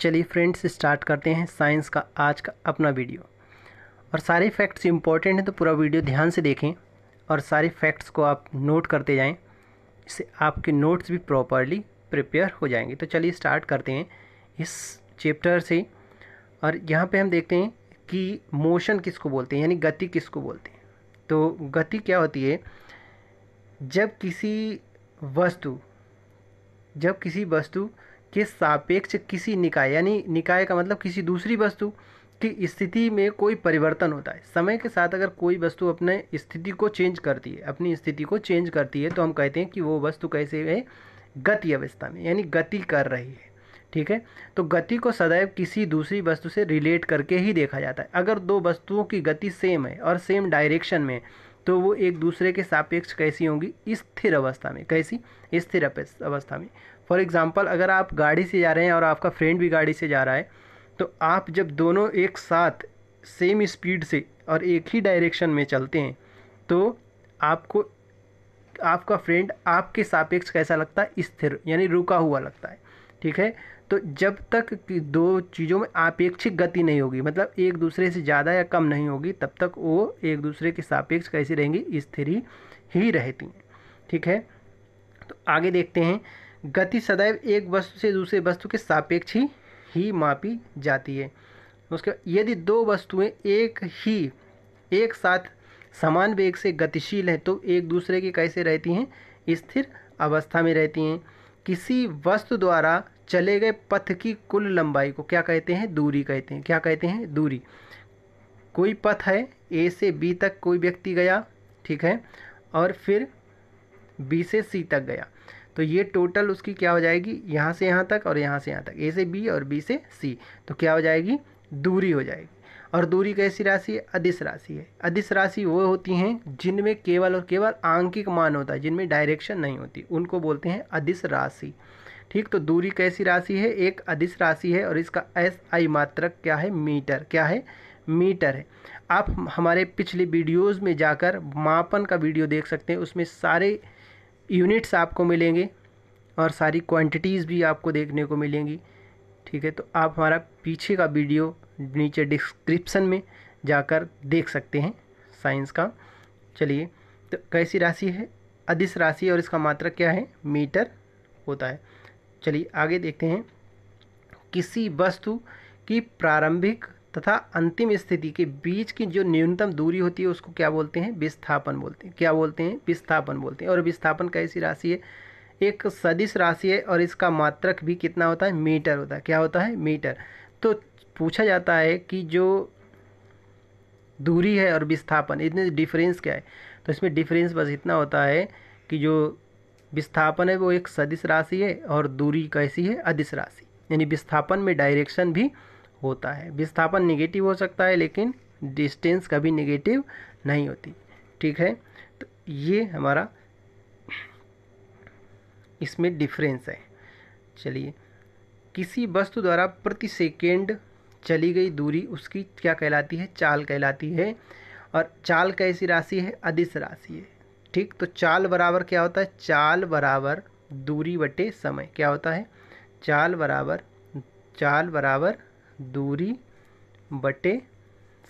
चलिए friends start करते हैं साइंस का आज का अपना वीडियो और सारे फैक्ट्स इंपॉर्टेंट हैं तो पूरा वीडियो ध्यान से देखें और सारे फैक्ट्स को आप नोट करते जाएं इससे आपके नोट्स भी प्रॉपरली प्रिपेयर हो जाएंगे तो चलिए स्टार्ट करते हैं इस चैप्टर से और यहाँ पे हम देखते हैं कि मोशन किसको बोलते हैं यानी गति किसको बोलते हैं तो गति क्या होती है जब किसी वस्तु जब किसी वस्तु के सापेक्ष किसी निकाय यानी निकाय का मतलब किसी दूसरी वस्तु की स्थिति में कोई परिवर्तन होता है समय के साथ अगर कोई वस्तु अपने स्थिति को चेंज करती है अपनी स्थिति को चेंज करती है तो हम कहते हैं कि वो वस्तु कैसे है गति अवस्था में यानी गति कर रही है ठीक है तो गति को सदैव किसी दूसरी वस्तु से रिलेट करके ही देखा जाता है अगर दो वस्तुओं की गति सेम है और सेम डायरेक्शन में तो वो एक दूसरे के सापेक्ष कैसी होंगी स्थिर अवस्था में कैसी स्थिर अवस्था में फॉर एग्ज़ाम्पल अगर आप गाड़ी से जा रहे हैं और आपका फ्रेंड भी गाड़ी से जा रहा है तो आप जब दोनों एक साथ सेम स्पीड से और एक ही डायरेक्शन में चलते हैं तो आपको आपका फ्रेंड आपके सापेक्ष कैसा लगता है स्थिर यानी रुका हुआ लगता है ठीक है तो जब तक कि दो चीज़ों में आपेक्षिक गति नहीं होगी मतलब एक दूसरे से ज़्यादा या कम नहीं होगी तब तक वो एक दूसरे के सापेक्ष कैसी रहेंगी स्थिर ही रहती हैं ठीक है तो आगे देखते हैं गति सदैव एक वस्तु से दूसरे वस्तु के सापेक्ष ही, ही मापी जाती है उसके यदि दो वस्तुएं एक ही एक साथ समान वेग से गतिशील हैं तो एक दूसरे की कैसे रहती हैं स्थिर अवस्था में रहती हैं किसी वस्तु द्वारा चले गए पथ की कुल लंबाई को क्या कहते हैं दूरी कहते हैं क्या कहते हैं दूरी कोई पथ है ए से बी तक कोई व्यक्ति गया ठीक है और फिर बी से सी तक गया तो ये टोटल उसकी क्या हो जाएगी यहाँ से यहाँ तक और यहाँ से यहाँ तक ए से बी और बी से सी तो क्या हो जाएगी दूरी हो जाएगी और दूरी कैसी राशि है अधिस राशि है अधिस राशि वो होती हैं जिनमें केवल और केवल आंकिक मान होता है जिनमें डायरेक्शन नहीं होती उनको बोलते हैं अधिस राशि ठीक तो दूरी कैसी राशि है एक अधिस राशि है और इसका एस आई मात्रक क्या है मीटर क्या है मीटर है आप हमारे पिछले वीडियोज़ में जाकर मापन का वीडियो देख सकते हैं उसमें सारे यूनिट्स आपको मिलेंगे और सारी क्वांटिटीज़ भी आपको देखने को मिलेंगी ठीक है तो आप हमारा पीछे का वीडियो नीचे डिस्क्रिप्सन में जाकर देख सकते हैं साइंस का चलिए तो कैसी राशि है अधिस राशि और इसका मात्रक क्या है मीटर होता है चलिए आगे देखते हैं किसी वस्तु की प्रारंभिक तथा अंतिम स्थिति के बीच की जो न्यूनतम दूरी होती है उसको क्या बोलते हैं विस्थापन बोलते हैं क्या बोलते हैं विस्थापन बोलते हैं और विस्थापन कैसी राशि है एक सदिश राशि है और इसका मात्रक भी कितना होता है मीटर होता है क्या होता है मीटर तो पूछा जाता है कि जो दूरी है और विस्थापन इतने डिफरेंस क्या है तो इसमें डिफरेंस बस इतना होता है कि जो विस्थापन है वो एक सदिश राशि है और दूरी कैसी है अदिश राशि यानी विस्थापन में डायरेक्शन भी होता है विस्थापन निगेटिव हो सकता है लेकिन डिस्टेंस कभी निगेटिव नहीं होती ठीक है तो ये हमारा इसमें डिफरेंस है चलिए किसी वस्तु द्वारा प्रति सेकेंड चली गई दूरी उसकी क्या कहलाती है चाल कहलाती है और चाल कैसी राशि है अदिश राशि है ठीक तो चाल बराबर क्या होता है चाल बराबर दूरी बटे समय क्या होता है चाल बराबर चाल बराबर दूरी बटे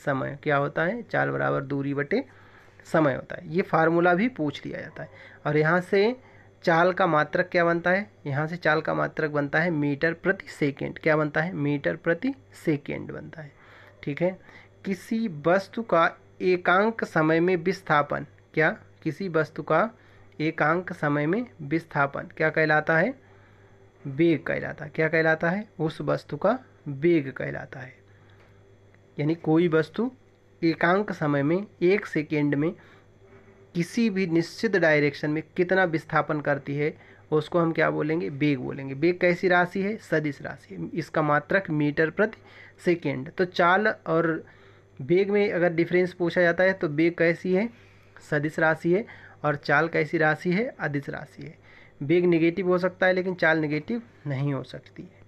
समय क्या होता है चाल बराबर दूरी बटे समय होता है ये फार्मूला भी पूछ लिया जाता है और यहाँ से चाल का मात्रक क्या बनता है यहाँ से चाल का मात्रक बनता है मीटर प्रति सेकेंड क्या बनता है मीटर प्रति सेकेंड बनता है ठीक है किसी वस्तु का एकांक समय में विस्थापन क्या किसी वस्तु का एकांक समय में विस्थापन क्या कहलाता है वेग कहलाता है क्या कहलाता है उस वस्तु का वेग कहलाता है यानी कोई वस्तु एकांक समय में एक सेकेंड में किसी भी निश्चित डायरेक्शन में कितना विस्थापन करती है उसको हम क्या बोलेंगे बेग बोलेंगे बेग कैसी राशि है सदिश राशि है इसका मात्रक मीटर प्रति सेकेंड तो चाल और बेग में अगर डिफरेंस पूछा जाता है तो बेग कैसी है सदिश राशि है और चाल कैसी राशि है अदिश राशि है बेग निगेटिव हो सकता है लेकिन चाल निगेटिव नहीं हो सकती है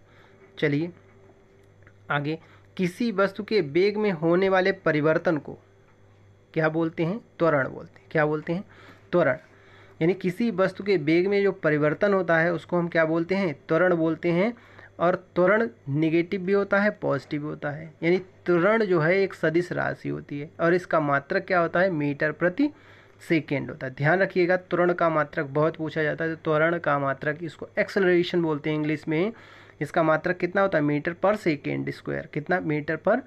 चलिए आगे किसी वस्तु के बेग में होने वाले परिवर्तन को क्या बोलते हैं त्वरण बोलते हैं क्या बोलते हैं त्वरण यानी किसी वस्तु के वेग में जो परिवर्तन होता है उसको हम क्या बोलते हैं त्वरण बोलते हैं और त्वरण निगेटिव भी होता है पॉजिटिव भी होता है यानी त्वरण जो है एक सदिश राशि होती है और इसका मात्रक क्या होता है मीटर प्रति सेकेंड होता है ध्यान रखिएगा त्वरण का मात्रक बहुत पूछा जाता है तो त्वरण का मात्रक इसको एक्सलरेशन बोलते हैं इंग्लिश में इसका मात्रक कितना होता है मीटर पर सेकेंड स्क्वायर कितना मीटर पर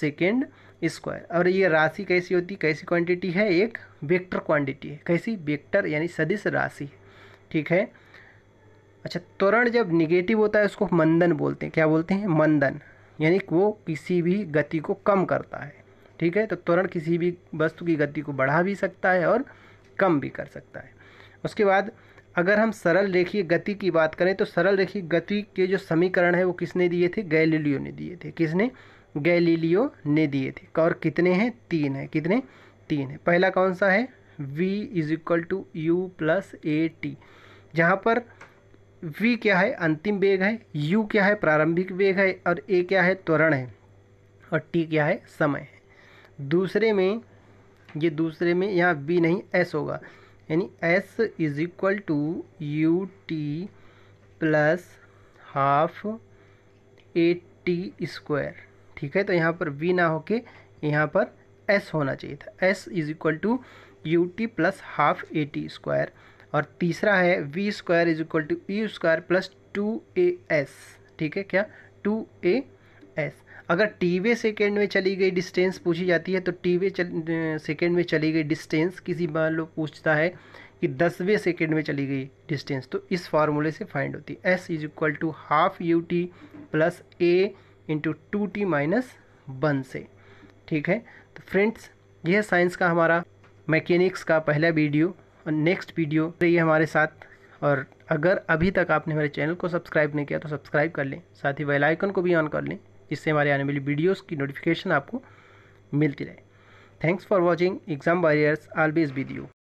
सेकेंड स्क्वायर और ये राशि कैसी होती कैसी क्वांटिटी है एक वेक्टर क्वांटिटी है कैसी वेक्टर यानी सदिश राशि ठीक है अच्छा त्वरण जब निगेटिव होता है उसको मंदन बोलते हैं क्या बोलते हैं मंदन यानी वो किसी भी गति को कम करता है ठीक है तो त्वरण किसी भी वस्तु की गति को बढ़ा भी सकता है और कम भी कर सकता है उसके बाद अगर हम सरल रेखीय गति की बात करें तो सरल रेखीय गति के जो समीकरण है वो किसने दिए थे गैलीलियो ने दिए थे किसने गैलीलियो ने दिए थे और कितने हैं तीन है कितने तीन है पहला कौन सा है v is equal to u plus a t जहाँ पर v क्या है अंतिम वेग है u क्या है प्रारंभिक वेग है और a क्या है त्वरण है और t क्या है समय है दूसरे में ये दूसरे में यहाँ v नहीं s होगा यानी s is equal to u t plus half a t square ठीक है तो यहाँ पर वी ना होके यहाँ पर एस होना चाहिए था s is equal to u t plus half a t square और तीसरा है v square is equal to e square plus two a s ठीक है क्या टू ए एस अगर टीवे सेकेंड में चली गई डिस्टेंस पूछी जाती है तो टीवे सेकेंड में चली गई डिस्टेंस किसी मान लो पूछता है कि दसवें सेकेंड में चली गई डिस्टेंस तो इस फार्मूले से फाइंड होती है s is equal to half u t plus a into two t minus one से ठीक है तो फ्रेंड्स यह साइंस का हमारा मैकेनिक्स का पहला वीडियो और नेक्स्ट वीडियो रही हमारे साथ और अगर अभी तक आपने हमारे चैनल को सब्सक्राइब नहीं किया तो सब्सक्राइब कर लें साथ ही बेल आइकन को भी ऑन कर लें जिससे हमारे आने वाली वीडियोज़ की नोटिफिकेशन आपको मिलती रहे thanks for watching exam warriors always with you